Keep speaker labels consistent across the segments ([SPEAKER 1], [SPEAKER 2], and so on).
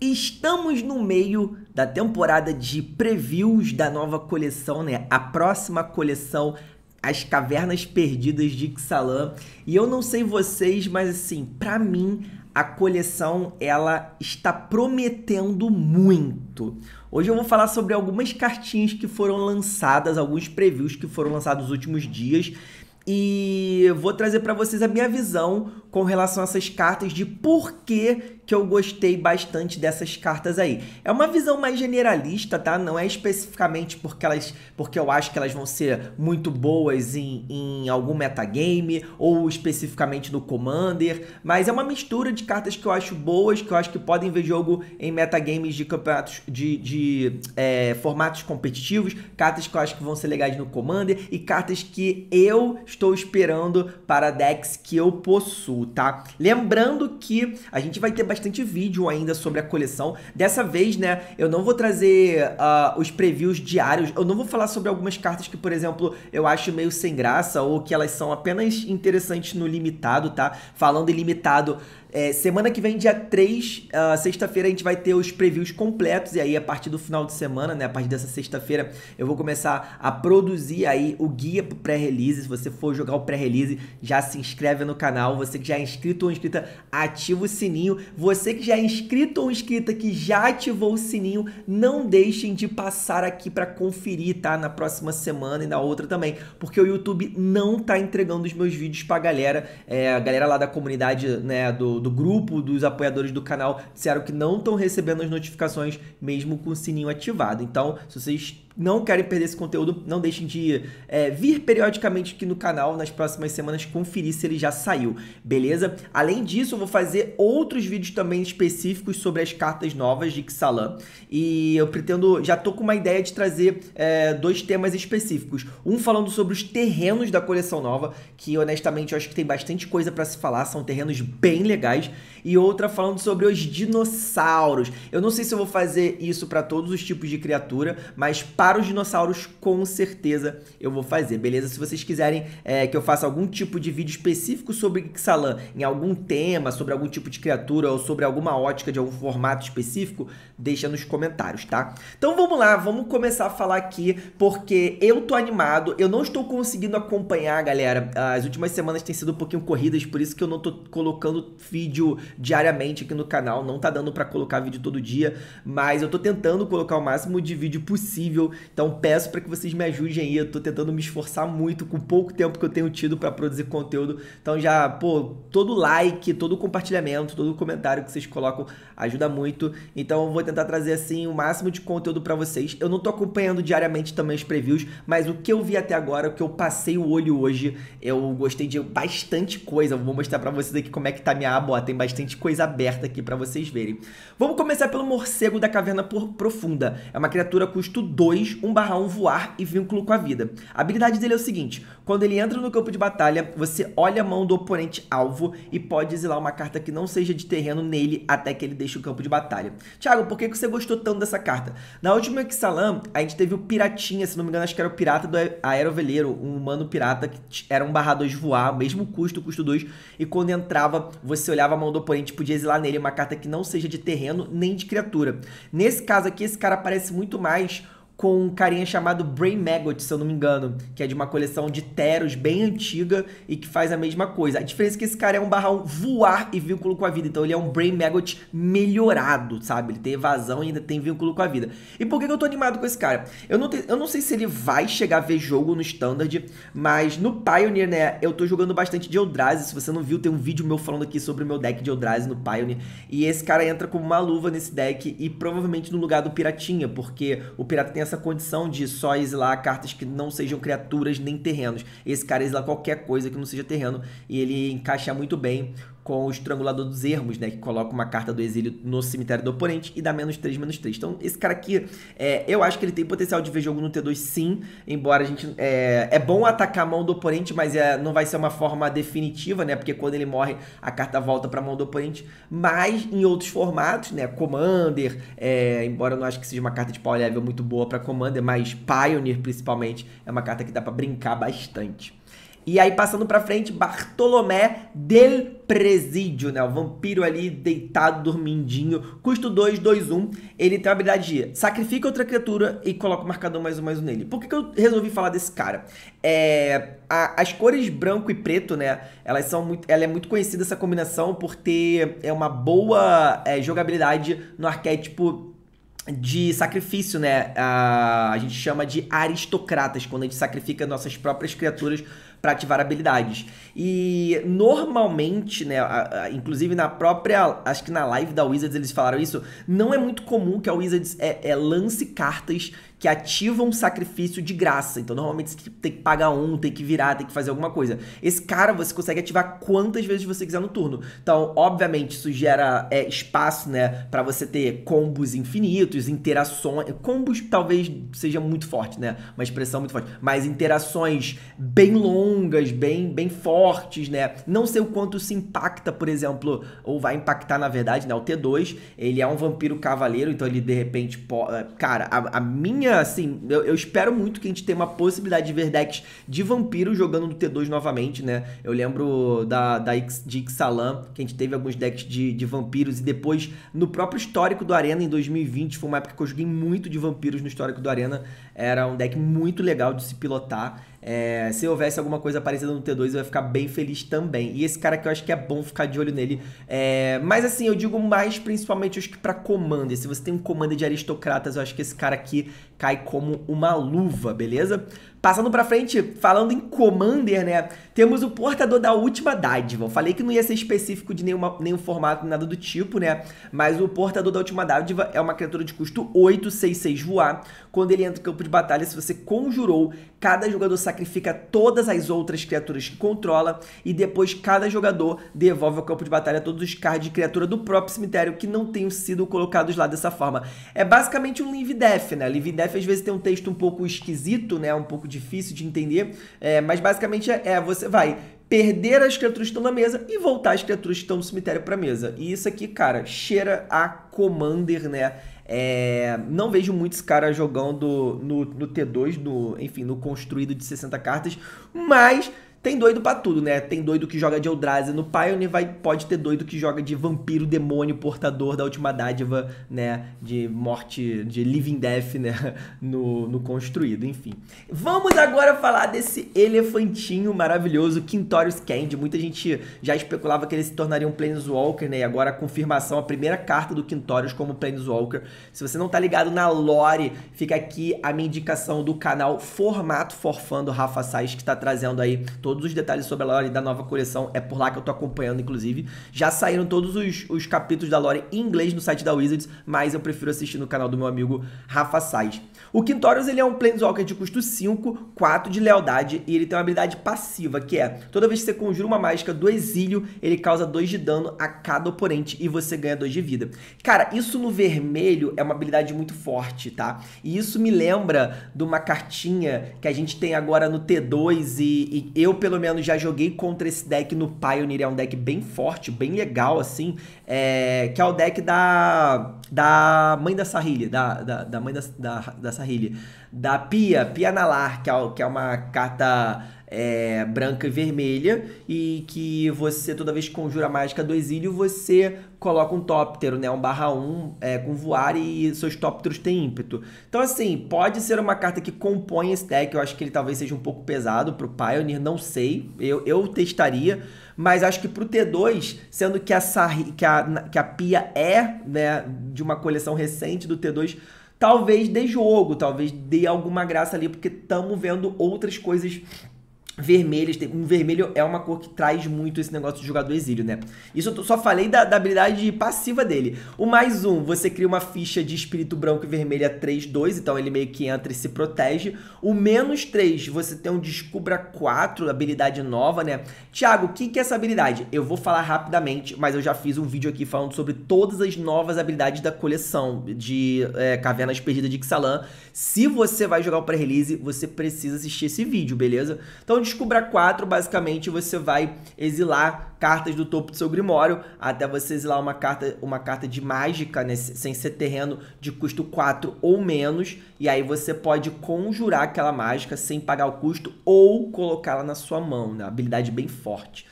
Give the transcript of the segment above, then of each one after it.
[SPEAKER 1] Estamos no meio da temporada de previews da nova coleção, né? A próxima coleção, As Cavernas Perdidas de Ixalan. E eu não sei vocês, mas assim, para mim a coleção ela está prometendo muito. Hoje eu vou falar sobre algumas cartinhas que foram lançadas, alguns previews que foram lançados nos últimos dias e vou trazer para vocês a minha visão com relação a essas cartas de por que que eu gostei bastante dessas cartas aí. É uma visão mais generalista, tá? Não é especificamente porque elas, porque eu acho que elas vão ser muito boas em, em algum metagame ou especificamente no Commander, mas é uma mistura de cartas que eu acho boas, que eu acho que podem ver jogo em metagames de campeonatos de, de é, formatos competitivos, cartas que eu acho que vão ser legais no Commander e cartas que eu estou esperando para decks que eu possuo, tá? Lembrando que a gente vai ter bastante bastante vídeo ainda sobre a coleção. Dessa vez, né, eu não vou trazer uh, os previews diários. Eu não vou falar sobre algumas cartas que, por exemplo, eu acho meio sem graça ou que elas são apenas interessantes no limitado, tá? Falando em limitado, é, semana que vem, dia 3, uh, ah, sexta-feira, a gente vai ter os previews completos. E aí, a partir do final de semana, né? A partir dessa sexta-feira, eu vou começar a produzir aí o guia pro pré-release. Se você for jogar o pré-release, já se inscreve no canal. Você que já é inscrito ou inscrita, ativa o sininho. Você que já é inscrito ou inscrita que já ativou o sininho, não deixem de passar aqui para conferir, tá? Na próxima semana e na outra também. Porque o YouTube não tá entregando os meus vídeos pra galera. É, a galera lá da comunidade, né? Do, do, grupo dos apoiadores do canal disseram que não estão recebendo as notificações mesmo com o sininho ativado. Então, se vocês não querem perder esse conteúdo, não deixem de é, vir periodicamente aqui no canal nas próximas semanas conferir se ele já saiu, beleza? Além disso, eu vou fazer outros vídeos também específicos sobre as cartas novas de Ixalan e eu pretendo, já tô com uma ideia de trazer é, dois temas específicos, um falando sobre os terrenos da coleção nova, que honestamente eu acho que tem bastante coisa para se falar, são terrenos bem legais, e outra falando sobre os dinossauros. Eu não sei se eu vou fazer isso para todos os tipos de criatura, mas para os dinossauros, com certeza eu vou fazer, beleza? Se vocês quiserem é, que eu faça algum tipo de vídeo específico sobre Xalan, em algum tema, sobre algum tipo de criatura ou sobre alguma ótica de algum formato específico, deixa nos comentários, tá? Então vamos lá, vamos começar a falar aqui, porque eu tô animado, eu não estou conseguindo acompanhar, galera. As últimas semanas têm sido um pouquinho corridas, por isso que eu não tô colocando vídeo diariamente aqui no canal, não tá dando para colocar vídeo todo dia, mas eu tô tentando colocar o máximo de vídeo possível então peço para que vocês me ajudem aí. Eu tô tentando me esforçar muito com o pouco tempo que eu tenho tido para produzir conteúdo. Então já, pô, todo like, todo compartilhamento, todo comentário que vocês colocam ajuda muito. Então eu vou tentar trazer assim o máximo de conteúdo para vocês. Eu não tô acompanhando diariamente também os previews, mas o que eu vi até agora, o que eu passei o olho hoje, eu gostei de bastante coisa. vou mostrar para vocês aqui como é que tá minha aba, tem bastante coisa aberta aqui para vocês verem. Vamos começar pelo morcego da caverna profunda. É uma criatura custo 2 2, 1/1 voar e vínculo com a vida. A habilidade dele é o seguinte: quando ele entra no campo de batalha, você olha a mão do oponente alvo e pode exilar uma carta que não seja de terreno nele até que ele deixe o campo de batalha. Thiago, por que você gostou tanto dessa carta? Na última Exalam, a gente teve o Piratinha, se não me engano, acho que era o Pirata do Aeroveleiro, um humano pirata que era um barra 2 voar, mesmo custo, custo 2, e quando entrava, você olhava a mão do oponente podia exilar nele uma carta que não seja de terreno nem de criatura. Nesse caso aqui, esse cara aparece muito mais com um carinha chamado Brain Maggot, se eu não me engano, que é de uma coleção de Teros bem antiga e que faz a mesma coisa. A diferença é que esse cara é um barrão voar e vínculo com a vida, então ele é um Brain Maggot melhorado, sabe? Ele tem evasão e ainda tem vínculo com a vida. E por que, eu tô animado com esse cara? Eu não, te... eu não sei se ele vai chegar a ver jogo no Standard, mas no Pioneer, né, eu tô jogando bastante de Eldrazi, se você não viu, tem um vídeo meu falando aqui sobre o meu deck de Eldrazi no Pioneer, e esse cara entra como uma luva nesse deck e provavelmente no lugar do Piratinha, porque o Pirata tem essa essa condição de só exilar cartas que não sejam criaturas nem terrenos. Esse cara exila qualquer coisa que não seja terreno e ele encaixa muito bem com o Estrangulador dos Ermos, né? Que coloca uma carta do exílio no cemitério do oponente e dá menos 3, menos 3. Então, esse cara aqui, é, eu acho que ele tem potencial de ver jogo no T2 sim, embora a gente... É, é bom atacar a mão do oponente, mas é, não vai ser uma forma definitiva, né? Porque quando ele morre, a carta volta pra mão do oponente. Mas em outros formatos, né? Commander, é, embora eu não acho que seja uma carta de power level muito boa pra Commander, mas Pioneer, principalmente, é uma carta que dá pra brincar bastante. E aí, passando pra frente, Bartolomé del Presídio, né? O vampiro ali deitado, dormindinho. Custo 2, 2, 1. Ele tem a habilidade de sacrifica outra criatura e coloca o marcador mais um, mais um nele. Por que, que eu resolvi falar desse cara? É, a, as cores branco e preto, né? Elas são muito, ela é muito conhecida essa combinação por ter é, uma boa é, jogabilidade no arquétipo de sacrifício, né? A, a gente chama de aristocratas, quando a gente sacrifica nossas próprias criaturas para ativar habilidades. E normalmente, né, a, a, inclusive na própria, acho que na live da Wizards eles falaram isso, não é muito comum que a Wizards é, é lance cartas que ativam sacrifício de graça. Então, normalmente você tem que pagar um, tem que virar, tem que fazer alguma coisa. Esse cara você consegue ativar quantas vezes você quiser no turno. Então, obviamente, isso gera é, espaço, né, para você ter combos infinitos, interações. Combos talvez seja muito forte, né? Uma expressão muito forte. Mas interações bem longas, bem, bem fortes fortes, né? Não sei o quanto se impacta, por exemplo, ou vai impactar na verdade, né? O T2, ele é um vampiro cavaleiro, então ele de repente. Po... Eh, cara, a, a, minha, assim, eu, eu, espero muito que a gente tenha uma possibilidade de ver decks de vampiro jogando no T2 novamente, né? Eu lembro da, da Ix, de Ixalan, que a gente teve alguns decks de, de vampiros e depois no próprio histórico do Arena em 2020, foi uma época que eu joguei muito de vampiros no histórico do Arena. Era um deck muito legal de se pilotar. É, se houvesse alguma coisa parecida no T2, eu ia ficar bem feliz também. E esse cara que eu acho que é bom ficar de olho nele. É, mas assim, eu digo mais principalmente os que pra comando. Se você tem um comando de aristocratas, eu acho que esse cara aqui cai como uma luva, beleza? Passando para frente, falando em Commander, né? Temos o portador da última dádiva. Eu falei que não ia ser específico de nenhuma, nenhum formato, nada do tipo, né? Mas o portador da última dádiva é uma criatura de custo 8, 6, 6 voar. Quando ele entra no campo de batalha, se você conjurou, cada jogador sacrifica todas as outras criaturas que controla e depois cada jogador devolve ao campo de batalha todos os cards de criatura do próprio cemitério que não tenham sido colocados lá dessa forma. É basicamente um Live Death, né? Live Death às vezes tem um texto um pouco esquisito, né? Um pouco difícil de entender, é, mas basicamente é, é você vai perder as criaturas que estão na mesa e voltar as criaturas que estão no cemitério para mesa. E isso aqui, cara, cheira a Commander, né? É, não vejo muito esse cara jogando no, no T2, no, enfim, no construído de 60 cartas, mas tem doido para tudo, né? Tem doido que joga de Eldrazi no Pioneer, vai, pode ter doido que joga de vampiro, demônio, portador da última dádiva, né? De morte, de living death, né? No, no construído, enfim. Vamos agora falar desse elefantinho maravilhoso, Quintorius Candy. Muita gente já especulava que ele se tornaria um Planeswalker, né? E agora a confirmação, a primeira carta do Quintorius como Planeswalker. Se você não tá ligado na lore, fica aqui a minha indicação do canal Formato Forfã do Rafa Sais, que tá trazendo aí todo todos os detalhes sobre a lore da nova coleção. É por lá que eu tô acompanhando, inclusive. Já saíram todos os, os capítulos da lore em inglês no site da Wizards, mas eu prefiro assistir no canal do meu amigo Rafa Sais. O Quintorius, ele é um Planeswalker de custo 5, 4 de lealdade, e ele tem uma habilidade passiva, que é, toda vez que você conjura uma mágica do exílio, ele causa 2 de dano a cada oponente, e você ganha 2 de vida. Cara, isso no vermelho é uma habilidade muito forte, tá? E isso me lembra de uma cartinha que a gente tem agora no T2, e, e eu pelo menos, já joguei contra esse deck no Pioneer. É um deck bem forte, bem legal, assim. É, que é o deck da, da mãe da Sahili. Da, da, da mãe da, da, da Sahili. Da Pia, Pia Nalar, que é, que é uma carta é, branca e vermelha e que você, toda vez que conjura a mágica do exílio, você coloca um tóptero, né? Um barra 1 é, com voar e seus tópteros têm ímpeto. Então, assim, pode ser uma carta que compõe esse deck. Eu acho que ele talvez seja um pouco pesado pro Pioneer, não sei. Eu, eu testaria. Mas acho que pro T2, sendo que a, que a, que a Pia é né, de uma coleção recente do T2, talvez dê jogo, talvez dê alguma graça ali, porque estamos vendo outras coisas vermelhas. Um vermelho é uma cor que traz muito esse negócio de jogador exílio, né? Isso eu só falei da, da, habilidade passiva dele. O mais um, você cria uma ficha de espírito branco e vermelho a 3, 2, então ele meio que entra e se protege. O menos 3, você tem um descubra 4, habilidade nova, né? Tiago, o que, que é essa habilidade? Eu vou falar rapidamente, mas eu já fiz um vídeo aqui falando sobre todas as novas habilidades da coleção de é, Cavernas Perdidas de Ixalan. Se você vai jogar o pré-release, você precisa assistir esse vídeo, beleza? Então, descubra quatro 4, basicamente você vai exilar cartas do topo do seu grimório até você exilar uma carta, uma carta de mágica, né, sem ser terreno de custo 4 ou menos, e aí você pode conjurar aquela mágica sem pagar o custo ou colocá-la na sua mão, né, habilidade bem forte.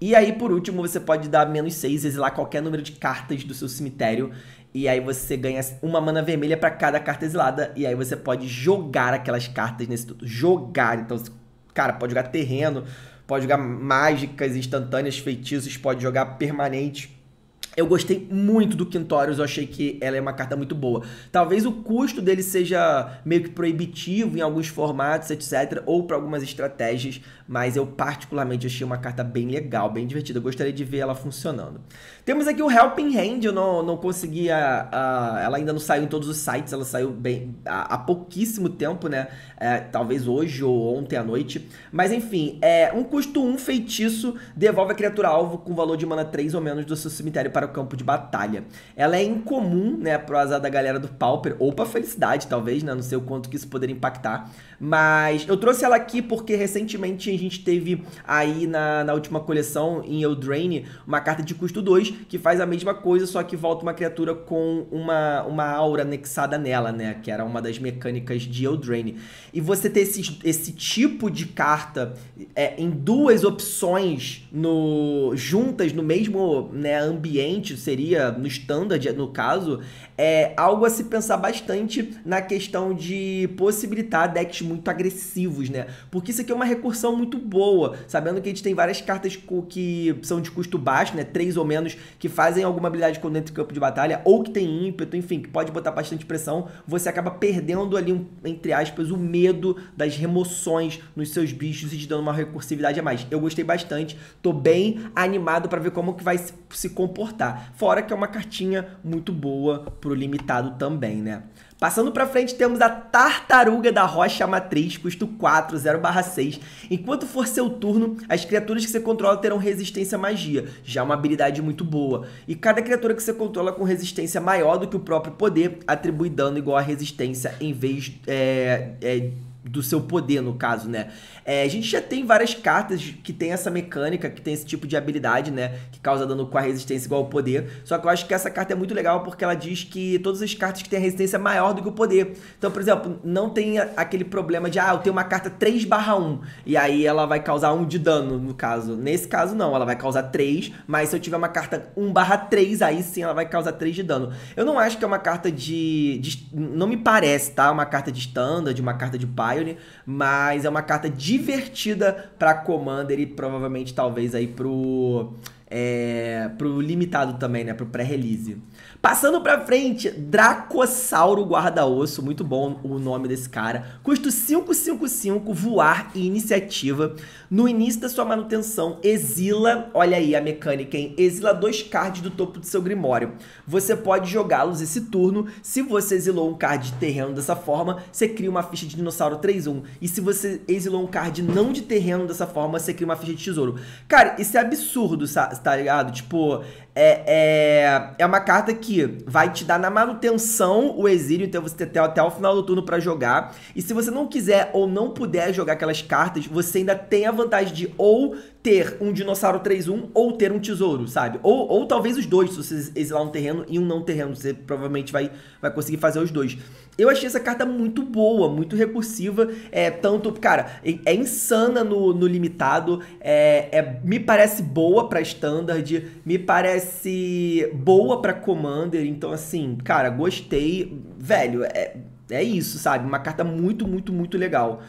[SPEAKER 1] E aí, por último, você pode dar menos 6, exilar qualquer número de cartas do seu cemitério. E aí você ganha uma mana vermelha para cada carta exilada. E aí você pode jogar aquelas cartas nesse tudo. Jogar. Então, cara, pode jogar terreno, pode jogar mágicas instantâneas, feitiços, pode jogar permanente. Eu gostei muito do Quintórios, eu achei que ela é uma carta muito boa. Talvez o custo dele seja meio que proibitivo em alguns formatos, etc, ou para algumas estratégias, mas eu particularmente achei uma carta bem legal, bem divertida. Eu gostaria de ver ela funcionando. Temos aqui o Helping Hand, eu não, não consegui, a, a, ela ainda não saiu em todos os sites, ela saiu bem há pouquíssimo tempo, né? É, talvez hoje ou ontem à noite. Mas enfim, é um custo 1 um feitiço, devolve a criatura alvo com valor de mana 3 ou menos do seu cemitério para campo de batalha. Ela é incomum, né, pro azar da galera do Pauper, ou pra felicidade, talvez, né, não sei o quanto que isso poderia impactar, mas eu trouxe ela aqui porque recentemente a gente teve aí na, na última coleção, em Eldraine, uma carta de custo 2, que faz a mesma coisa, só que volta uma criatura com uma, uma aura anexada nela, né, que era uma das mecânicas de Eldraine. E você ter esse, esse tipo de carta é, em duas opções no juntas no mesmo né, ambiente, seria no standard, no caso, é algo a se pensar bastante na questão de possibilitar decks muito agressivos, né? Porque isso aqui é uma recursão muito boa, sabendo que a gente tem várias cartas que são de custo baixo, né? Três ou menos, que fazem alguma habilidade quando entra em campo de batalha, ou que tem ímpeto, enfim, que pode botar bastante pressão, você acaba perdendo ali, um, entre aspas, o medo das remoções nos seus bichos e te dando uma recursividade a mais. Eu gostei bastante, tô bem animado para ver como que vai se comportar Fora que é uma cartinha muito boa pro limitado também, né? Passando para frente, temos a Tartaruga da Rocha Matriz, custo 4, 0/6. Enquanto for seu turno, as criaturas que você controla terão resistência à magia, já é uma habilidade muito boa. E cada criatura que você controla com resistência maior do que o próprio poder atribui dano igual à resistência em vez é, é do seu poder, no caso, né? É, a gente já tem várias cartas que tem essa mecânica, que tem esse tipo de habilidade, né? Que causa dano com a resistência igual ao poder. Só que eu acho que essa carta é muito legal porque ela diz que todas as cartas que têm a resistência é maior do que o poder. Então, por exemplo, não tem aquele problema de, ah, eu tenho uma carta 3 barra 1, e aí ela vai causar 1 de dano, no caso. Nesse caso, não. Ela vai causar 3, mas se eu tiver uma carta 1 barra 3, aí sim ela vai causar 3 de dano. Eu não acho que é uma carta de... de não me parece, tá? Uma carta de standard, uma carta de par Hermione, mas é uma carta divertida para Commander e provavelmente talvez aí pro é, pro limitado também, né, pro pré-release. Passando pra frente, Dracossauro Guarda-Osso, muito bom o nome desse cara. Custo 555, voar e iniciativa. No início da sua manutenção, exila, olha aí a mecânica, hein? Exila dois cards do topo do seu grimório. Você pode jogá-los esse turno. Se você exilou um card de terreno dessa forma, você cria uma ficha de dinossauro 3-1. E se você exilou um card não de terreno dessa forma, você cria uma ficha de tesouro. Cara, isso é absurdo, tá ligado? Tipo, é, é, é uma carta que vai te dar na manutenção o exílio, então você tem até o final do turno para jogar. E se você não quiser ou não puder jogar aquelas cartas, você ainda tem a vantagem de ou ter um dinossauro 3-1 ou ter um tesouro, sabe? Ou, ou talvez os dois, se você exilar um terreno e um não terreno, você provavelmente vai, vai conseguir fazer os dois. Eu achei essa carta muito boa, muito recursiva, é tanto, cara, é, é insana no, no limitado, é, é, me parece boa pra standard, me parece boa pra commander, então assim, cara, gostei, velho, é, é isso, sabe? Uma carta muito, muito, muito legal.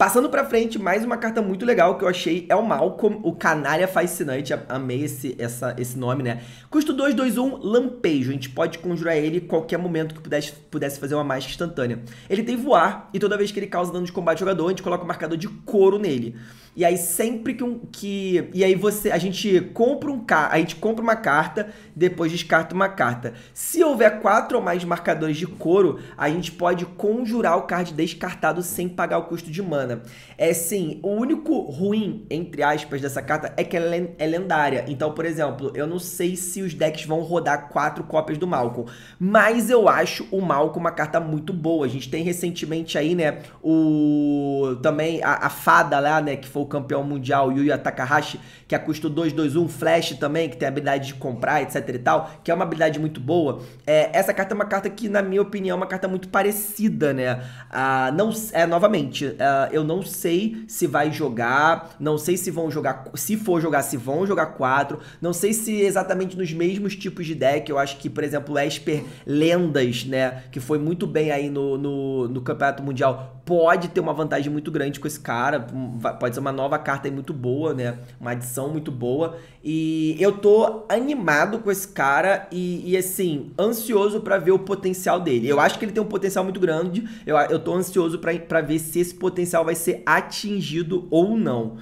[SPEAKER 1] Passando pra frente, mais uma carta muito legal que eu achei é o Malcolm, o Canalha Fascinante. Amei esse, essa, esse nome, né? Custo 2, 2, 1, Lampejo. A gente pode conjurar ele qualquer momento que pudesse, pudesse fazer uma mágica instantânea. Ele tem voar e toda vez que ele causa dano de combate ao jogador, a gente coloca o um marcador de couro nele. E aí sempre que um que e aí você a gente compra um a gente compra uma carta, depois descarta uma carta. Se houver quatro ou mais marcadores de couro, a gente pode conjurar o card descartado sem pagar o custo de mana bacana. É sim, o único ruim, entre aspas, dessa carta é que ela é, é lendária. Então, por exemplo, eu não sei se os decks vão rodar quatro cópias do Malcolm. Mas eu acho o Malcolm uma carta muito boa. A gente tem recentemente aí, né, o... Também a, a fada lá, né, que foi o campeão mundial, Yuya Takahashi, que a é custo 2-2-1, Flash também, que tem a habilidade de comprar, etc e tal, que é uma habilidade muito boa. É, essa carta é uma carta que, na minha opinião, é uma carta muito parecida, né? Ah, não, é, novamente, ah, eu eu não sei se vai jogar, não sei se vão jogar, se for jogar, se vão jogar quatro, não sei se exatamente nos mesmos tipos de deck. Eu acho que, por exemplo, Esper Lendas, né, que foi muito bem aí no, no, no Campeonato Mundial, pode ter uma vantagem muito grande com esse cara, hum, pode ser uma nova carta aí muito boa, né? Uma adição muito boa. E eu tô animado com esse cara e, e assim, ansioso para ver o potencial dele. Eu acho que ele tem um potencial muito grande, eu, eu tô ansioso para ver se esse potencial vai ser atingido ou não.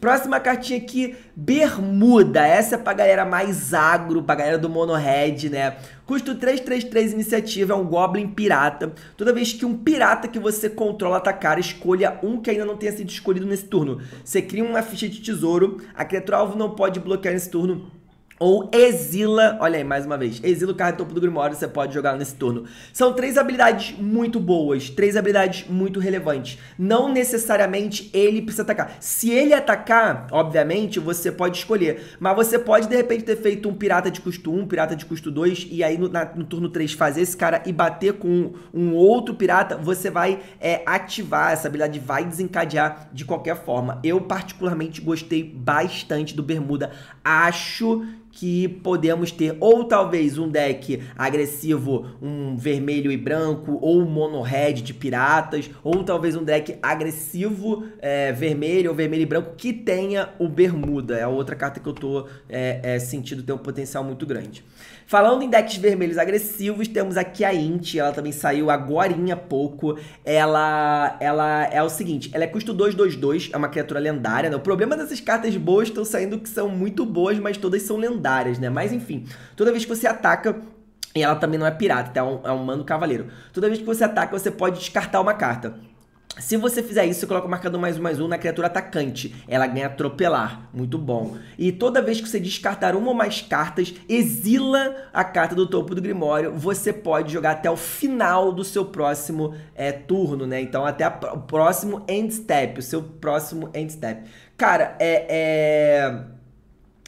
[SPEAKER 1] Próxima cartinha aqui, Bermuda. Essa é pra galera mais agro, pra galera do Monohead, né? Custo 333 iniciativa, é um Goblin pirata. Toda vez que um pirata que você controla atacar, escolha um que ainda não tenha sido escolhido nesse turno. Você cria uma ficha de tesouro, a criatura alvo não pode bloquear nesse turno ou exila, olha aí mais uma vez, exila o carro do topo do Grimório, você pode jogar nesse turno. São três habilidades muito boas, três habilidades muito relevantes. Não necessariamente ele precisa atacar. Se ele atacar, obviamente, você pode escolher, mas você pode de repente ter feito um pirata de custo 1, um pirata de custo 2 e aí no, na, no, turno 3 fazer esse cara e bater com um, um outro pirata, você vai é, ativar essa habilidade, vai desencadear de qualquer forma. Eu particularmente gostei bastante do Bermuda. Acho que podemos ter ou talvez um deck agressivo, um vermelho e branco, ou um mono red de piratas, ou talvez um deck agressivo é, vermelho ou vermelho e branco que tenha o bermuda. É a outra carta que eu tô é, é, sentindo ter um potencial muito grande. Falando em decks vermelhos agressivos, temos aqui a Int, ela também saiu agora há pouco. Ela, ela é o seguinte, ela é custo 222, é uma criatura lendária, né? O problema dessas cartas boas estão saindo que são muito boas, mas todas são lendárias, né? Mas enfim, toda vez que você ataca, e ela também não é pirata, tá? é um, é um mano cavaleiro. Toda vez que você ataca, você pode descartar uma carta. Se você fizer isso, você coloca o marcador mais um mais um na criatura atacante. Ela ganha atropelar. Muito bom. E toda vez que você descartar uma ou mais cartas, exila a carta do topo do Grimório. Você pode jogar até o final do seu próximo é, turno, né? Então, até a, o próximo end step. O seu próximo end step. Cara, é... é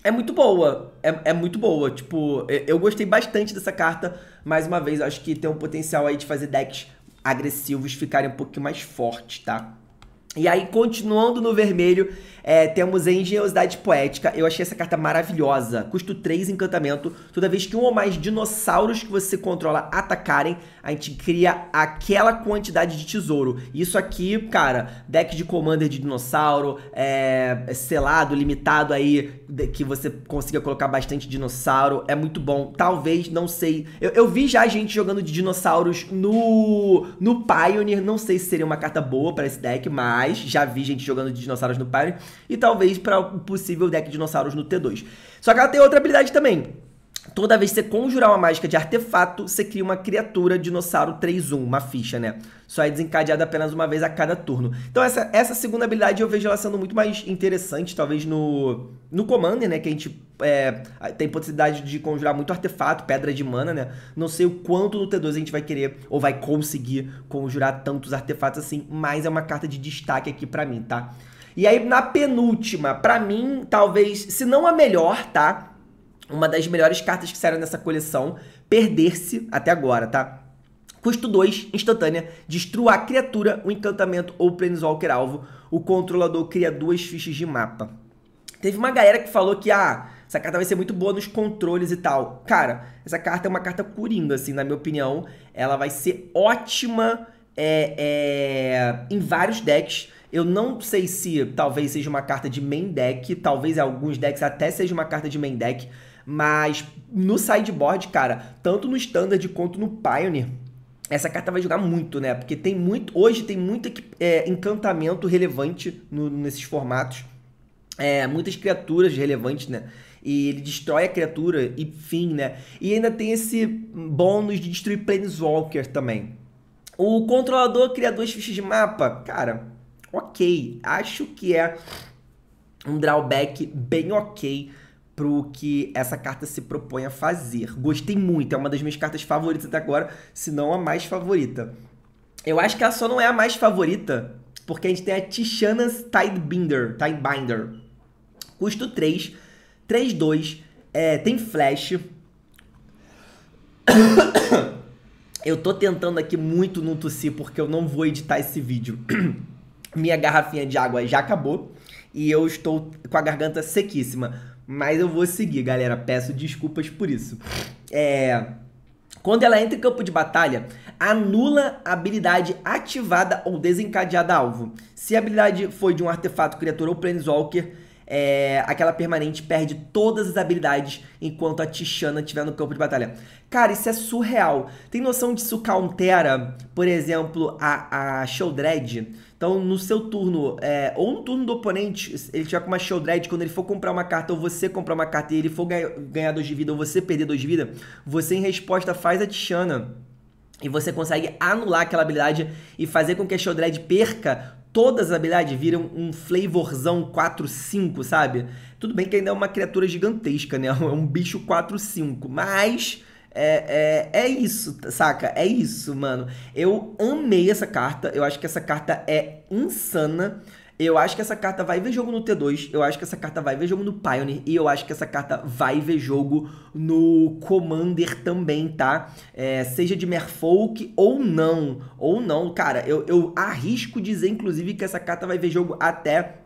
[SPEAKER 1] é muito boa. É, é muito boa. Tipo, eu gostei bastante dessa carta. Mais uma vez, acho que tem um potencial aí de fazer decks agressivos ficarem um pouquinho mais fortes, tá? E aí, continuando no vermelho, é, temos Engenhosidade Poética. Eu achei essa carta maravilhosa. Custo 3 encantamento. Toda vez que um ou mais dinossauros que você controla atacarem, a gente cria aquela quantidade de tesouro. Isso aqui, cara, deck de commander de dinossauro, é, selado, limitado aí, que você consiga colocar bastante dinossauro. É muito bom. Talvez, não sei. Eu, eu vi já gente jogando de dinossauros no, no Pioneer. Não sei se seria uma carta boa para esse deck, mas já vi gente jogando de dinossauros no Pioneer e talvez para o possível deck de dinossauros no T2. Só que ela tem outra habilidade também. Toda vez que você conjurar uma mágica de artefato, você cria uma criatura dinossauro 3-1, uma ficha, né? Só é desencadeada apenas uma vez a cada turno. Então essa, essa segunda habilidade eu vejo ela sendo muito mais interessante, talvez no, no Commander, né? Que a gente é, tem possibilidade de conjurar muito artefato, pedra de mana, né? Não sei o quanto no T2 a gente vai querer ou vai conseguir conjurar tantos artefatos assim, mas é uma carta de destaque aqui pra mim, tá? E aí, na penúltima, para mim, talvez, se não a melhor, tá? Uma das melhores cartas que saíram nessa coleção, perder-se até agora, tá? Custo 2, instantânea, destrua a criatura, o encantamento ou planeswalker alvo. O controlador cria duas fichas de mapa. Teve uma galera que falou que, ah, essa carta vai ser muito boa nos controles e tal. Cara, essa carta é uma carta coringa, assim, na minha opinião. Ela vai ser ótima é, é, em vários decks. Eu não sei se talvez seja uma carta de main deck, talvez alguns decks até seja uma carta de main deck, mas no sideboard, cara, tanto no Standard quanto no Pioneer, essa carta vai jogar muito, né? Porque tem muito. Hoje tem muito é, encantamento relevante no, nesses formatos. É, muitas criaturas relevantes, né? E ele destrói a criatura, e fim, né? E ainda tem esse bônus de destruir Planeswalker também. O controlador cria duas fichas de mapa. Cara, ok. Acho que é um drawback bem ok pro que essa carta se propõe a fazer. Gostei muito, é uma das minhas cartas favoritas até agora, se não a mais favorita. Eu acho que ela só não é a mais favorita, porque a gente tem a Tishana's Tidebinder, Tidebinder. Custo 3, 3, 2, é, tem flash. eu tô tentando aqui muito não tossir, porque eu não vou editar esse vídeo. Minha garrafinha de água já acabou e eu estou com a garganta sequíssima. Mas eu vou seguir, galera. Peço desculpas por isso. É. Quando ela entra em campo de batalha, anula a habilidade ativada ou desencadeada alvo. Se a habilidade foi de um artefato, criatura ou planeswalker, é, aquela permanente perde todas as habilidades enquanto a Tishana estiver no campo de batalha. Cara, isso é surreal. Tem noção disso countera, por exemplo, a, a Sheldred? Então, no seu turno, é, ou no turno do oponente, ele tiver com uma Sheldred, quando ele for comprar uma carta, ou você comprar uma carta e ele for ganha, ganhar 2 de vida, ou você perder 2 de vida, você em resposta faz a Tishana e você consegue anular aquela habilidade e fazer com que a Sheldred perca todas as habilidades viram um flavorzão 4-5, sabe? Tudo bem que ainda é uma criatura gigantesca, né? É um bicho 4-5, mas. É, é, é isso, saca? É isso, mano. Eu amei essa carta. Eu acho que essa carta é insana. Eu acho que essa carta vai ver jogo no T2, eu acho que essa carta vai ver jogo no Pioneer e eu acho que essa carta vai ver jogo no Commander também, tá? É, seja de Merfolk ou não, ou não, cara, eu, eu arrisco dizer inclusive que essa carta vai ver jogo até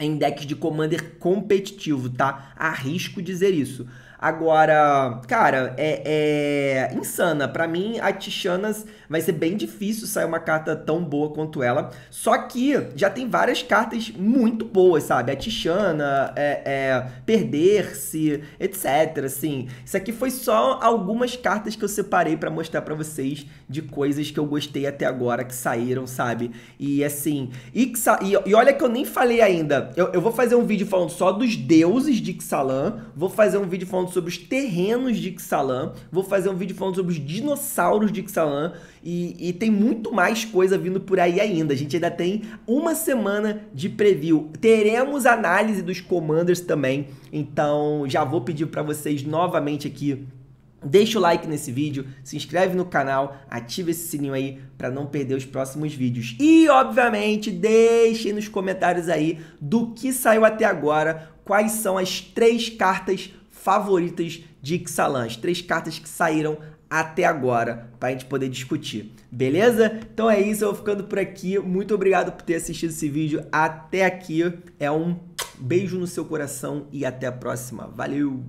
[SPEAKER 1] em decks de Commander competitivo, tá? Arrisco dizer isso. Agora, cara, é, é insana. para mim, a Tishanas vai ser bem difícil sair uma carta tão boa quanto ela. Só que já tem várias cartas muito boas, sabe? A Tishana, é, é Perder-se, etc. Assim, isso aqui foi só algumas cartas que eu separei para mostrar para vocês de coisas que eu gostei até agora, que saíram, sabe? E assim, e, e, e olha que eu nem falei ainda. Eu, eu vou fazer um vídeo falando só dos deuses de Xalan, vou fazer um vídeo falando falando sobre os terrenos de Ixalan, vou fazer um vídeo falando sobre os dinossauros de Ixalan e, e, tem muito mais coisa vindo por aí ainda. A gente ainda tem uma semana de preview. Teremos análise dos Commanders também, então já vou pedir para vocês novamente aqui Deixa o like nesse vídeo, se inscreve no canal, ativa esse sininho aí para não perder os próximos vídeos. E, obviamente, deixem nos comentários aí do que saiu até agora, quais são as três cartas favoritas de Ixalan. As três cartas que saíram até agora para a gente poder discutir, beleza? Então é isso, eu vou ficando por aqui. Muito obrigado por ter assistido esse vídeo até aqui. É um beijo no seu coração e até a próxima. Valeu!